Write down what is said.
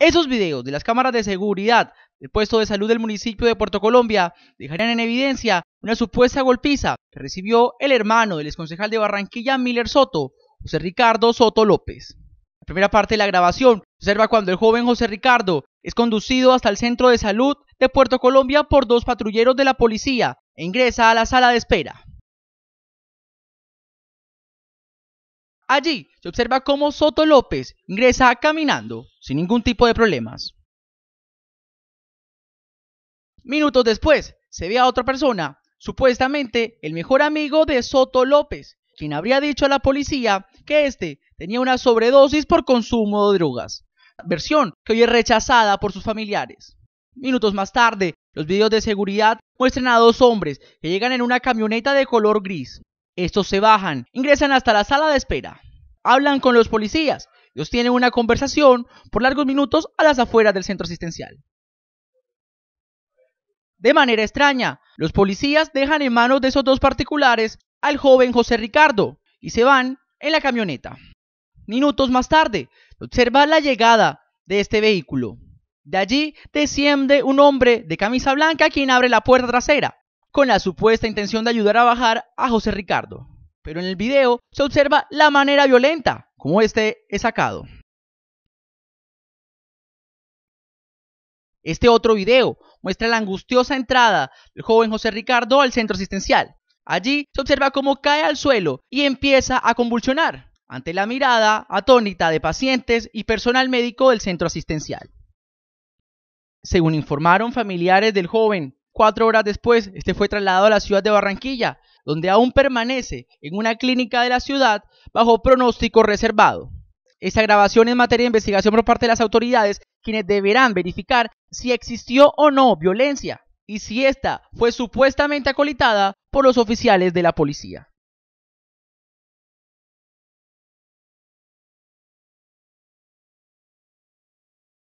Esos videos de las cámaras de seguridad del puesto de salud del municipio de Puerto Colombia dejarían en evidencia una supuesta golpiza que recibió el hermano del exconcejal de Barranquilla, Miller Soto, José Ricardo Soto López. La primera parte de la grabación observa cuando el joven José Ricardo es conducido hasta el centro de salud de Puerto Colombia por dos patrulleros de la policía e ingresa a la sala de espera. Allí se observa cómo Soto López ingresa caminando sin ningún tipo de problemas. Minutos después, se ve a otra persona, supuestamente el mejor amigo de Soto López, quien habría dicho a la policía que éste tenía una sobredosis por consumo de drogas, versión que hoy es rechazada por sus familiares. Minutos más tarde, los videos de seguridad muestran a dos hombres que llegan en una camioneta de color gris. Estos se bajan, ingresan hasta la sala de espera. Hablan con los policías. Ellos tienen una conversación por largos minutos a las afueras del centro asistencial. De manera extraña, los policías dejan en manos de esos dos particulares al joven José Ricardo y se van en la camioneta. Minutos más tarde, observa la llegada de este vehículo. De allí desciende un hombre de camisa blanca quien abre la puerta trasera, con la supuesta intención de ayudar a bajar a José Ricardo pero en el video se observa la manera violenta como este es sacado. Este otro video muestra la angustiosa entrada del joven José Ricardo al centro asistencial. Allí se observa cómo cae al suelo y empieza a convulsionar ante la mirada atónita de pacientes y personal médico del centro asistencial. Según informaron familiares del joven, cuatro horas después, este fue trasladado a la ciudad de Barranquilla, donde aún permanece en una clínica de la ciudad bajo pronóstico reservado. Esta grabación es materia de investigación por parte de las autoridades, quienes deberán verificar si existió o no violencia y si ésta fue supuestamente acolitada por los oficiales de la policía.